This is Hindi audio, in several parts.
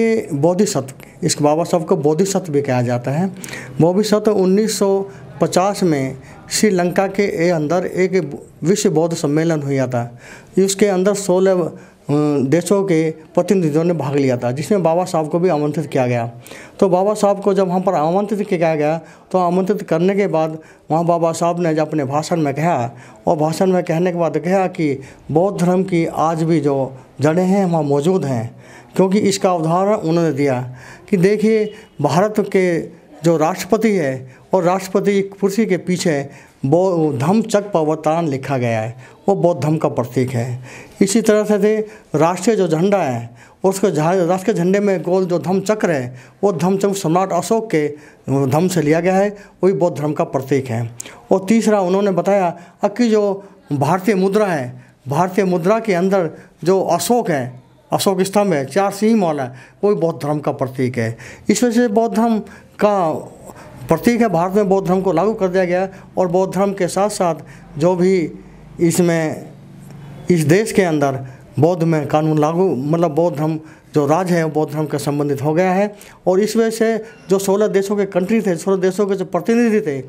ये बौद्धिसत्व इस बाबा साहब को बौद्धिसत्व भी कहा जाता है बौद्धिसत्व 1950 में श्रीलंका के अंदर एक विश्व बौद्ध सम्मेलन हुआ था इसके अंदर सोलह देशों के प्रतिनिधियों ने भाग लिया था जिसमें बाबा साहब को भी आमंत्रित किया गया तो बाबा साहब को जब वहाँ पर आमंत्रित किया गया तो आमंत्रित करने के बाद वहाँ बाबा साहब ने जब अपने भाषण में कहा और भाषण में कहने के बाद कहा कि बौद्ध धर्म की आज भी जो जड़ें हैं वहाँ मौजूद हैं क्योंकि इसका उदाहरण उन्होंने दिया कि देखिए भारत के जो राष्ट्रपति है और राष्ट्रपति कुर्सी के पीछे बो धम चक पवतान लिखा गया है वो बौद्ध धम का प्रतीक है इसी तरह से थे राष्ट्रीय जो झंडा है उसको राष्ट्रीय झंडे में गोल जो धम चक्र है वो धम चक्र सम्राट अशोक के धम से लिया गया है वही बौद्ध धर्म का प्रतीक है और तीसरा उन्होंने बताया अब जो भारतीय मुद्रा है भारतीय मुद्रा के अंदर जो अशोक है अशोक स्तंभ है चार सिंह मॉल है वो भी बौद्ध धर्म का प्रतीक है इस वजह से बौद्ध धर्म का प्रतीक है भारत में बौद्ध धर्म को लागू कर दिया गया और बौद्ध धर्म के साथ साथ जो भी इसमें इस देश के अंदर बौद्ध में कानून लागू मतलब बौद्ध धर्म जो राज्य है वो बौद्ध धर्म का संबंधित हो गया है और इस वजह से जो सोलह देशों के कंट्री थे सोलह देशों के जो प्रतिनिधि थे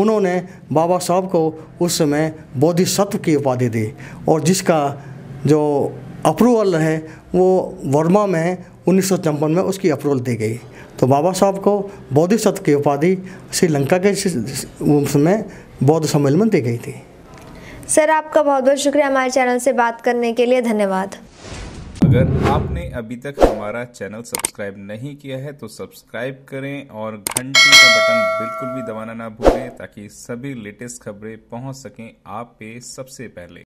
उन्होंने बाबा साहब को उस समय बोधिसत्व की उपाधि दी और जिसका जो अप्रूवल है वो वर्मा में उन्नीस में उसकी अप्रूवल दी गई तो बाबा साहब को सत्य की उपाधि श्रीलंका के उसमें बौद्ध सम्मेलन में दी गई थी सर आपका बहुत बहुत शुक्रिया हमारे चैनल से बात करने के लिए धन्यवाद अगर आपने अभी तक हमारा चैनल सब्सक्राइब नहीं किया है तो सब्सक्राइब करें और घंटी का बटन बिल्कुल भी दबाना ना भूलें ताकि सभी लेटेस्ट खबरें पहुंच सकें आप पे सबसे पहले